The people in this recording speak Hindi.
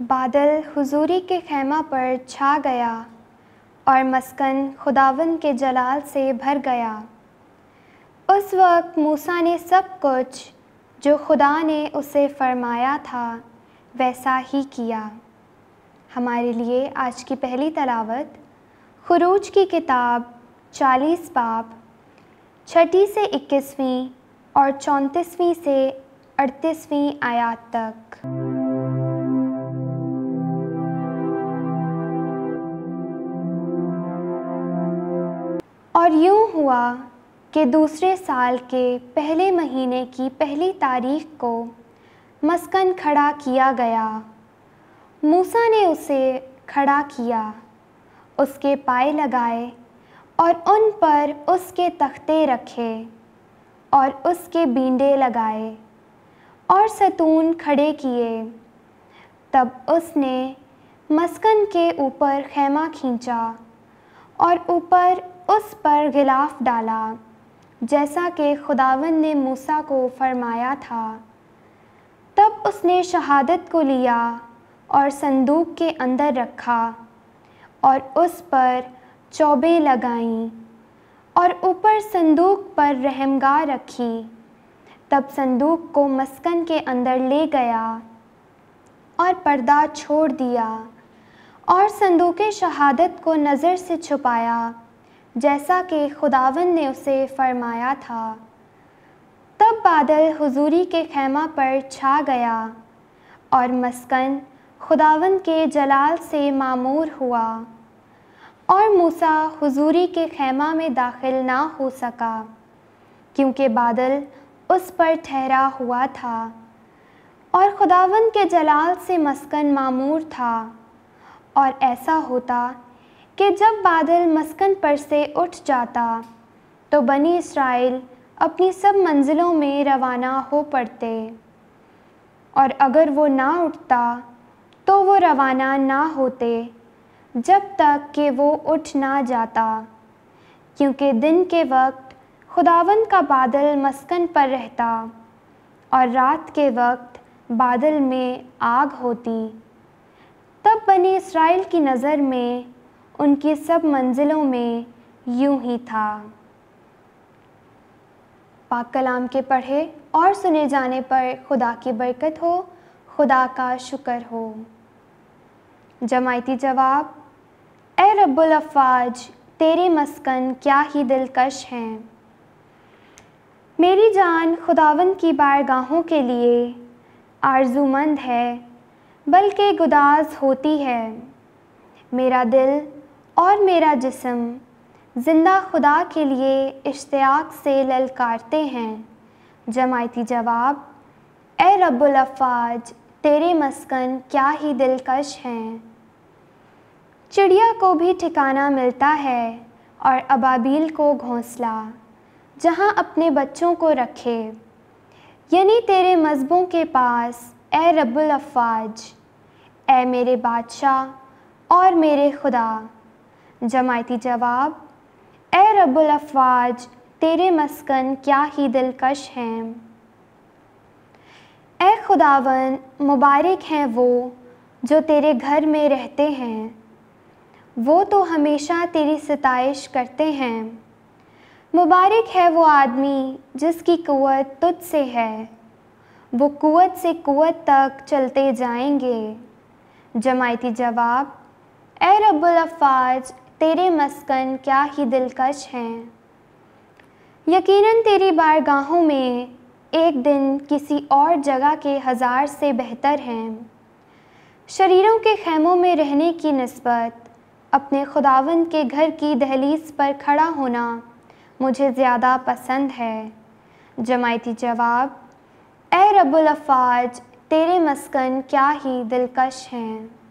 बादल हुजूरी के खैमा पर छा गया और मस्कन खुदावन के जलाल से भर गया उस वक्त मूसा ने सब कुछ जो खुदा ने उसे फरमाया था वैसा ही किया हमारे लिए आज की पहली तलावत खरूज की किताब चालीस बाप छठी से इक्कीसवीं और चौंतीसवीं से अड़तीसवीं आयात तक और यूँ हुआ कि दूसरे साल के पहले महीने की पहली तारीख को मस्कन खड़ा किया गया मूसा ने उसे खड़ा किया उसके पाए लगाए और उन पर उसके तख्ते रखे और उसके बींडे लगाए और सतून खड़े किए तब उसने मस्कन के ऊपर खेमा खींचा और ऊपर उस पर गिलाफ डाला जैसा कि खुदावन ने मूसा को फरमाया था तब उसने शहादत को लिया और संदूक के अंदर रखा और उस पर चौबे लगाईं और ऊपर संदूक पर रहमगा रखी तब संदूक को मस्कन के अंदर ले गया और पर्दा छोड़ दिया और संदूक शहादत को नज़र से छुपाया जैसा कि खुदावन ने उसे फरमाया था तब बादल हुजूरी के खैमा पर छा गया और मस्कन खुदावन के जलाल से मामूर हुआ और मूसा हुजूरी के खैमा में दाखिल ना हो सका क्योंकि बादल उस पर ठहरा हुआ था और खुदावन के जलाल से मस्कन मामूर था और ऐसा होता कि जब बादल मस्कन पर से उठ जाता तो बनी इसराइल अपनी सब मंजिलों में रवाना हो पड़ते और अगर वो ना उठता तो वो रवाना ना होते जब तक कि वो उठ ना जाता क्योंकि दिन के वक्त खुदावन का बादल मस्कन पर रहता और रात के वक्त बादल में आग होती तब बनी इसराइल की नज़र में उनकी सब मंजिलों में यूं ही था पाक कलाम के पढ़े और सुने जाने पर खुदा की बरकत हो खुदा का शुक्र हो जमायती जवाब ए रब्बुल अफ़ाज तेरे मस्कन क्या ही दिलकश हैं मेरी जान खुदावन की बारगाहों के लिए आरजूमंद है बल्कि गुदाज होती है मेरा दिल और मेरा जिसम जिंदा खुदा के लिए इश्तियाक से ललकारते हैं जमायती जवाब ए रब्बुलफ़ाज तेरे मस्कन क्या ही दिलकश हैं चिड़िया को भी ठिकाना मिलता है और अबाबील को घोंसला जहाँ अपने बच्चों को रखे यानी तेरे मजबों के पास ए रब्बुल अफ़ाज ए मेरे बादशाह और मेरे खुदा जमायती जवाब ए रबुल अफवाज तेरे मस्कन क्या ही दिलकश हैं ए खुदावन मुबारक हैं वो जो तेरे घर में रहते हैं वो तो हमेशा तेरी सताइश करते हैं मुबारक है वो आदमी जिसकी कुत तुझ से है वो कुत से कुत तक चलते जाएंगे जमायती जवाब ए रबुल अफवाज तेरे मस्कन क्या ही दिलकश हैं यकीनन तेरी बारगाहों में एक दिन किसी और जगह के हज़ार से बेहतर हैं शरीरों के खेमों में रहने की नस्बत अपने खुदावंद के घर की दहलीज पर खड़ा होना मुझे ज़्यादा पसंद है जमायती जवाब ए रबुल अफाज तेरे मस्कन क्या ही दिलकश हैं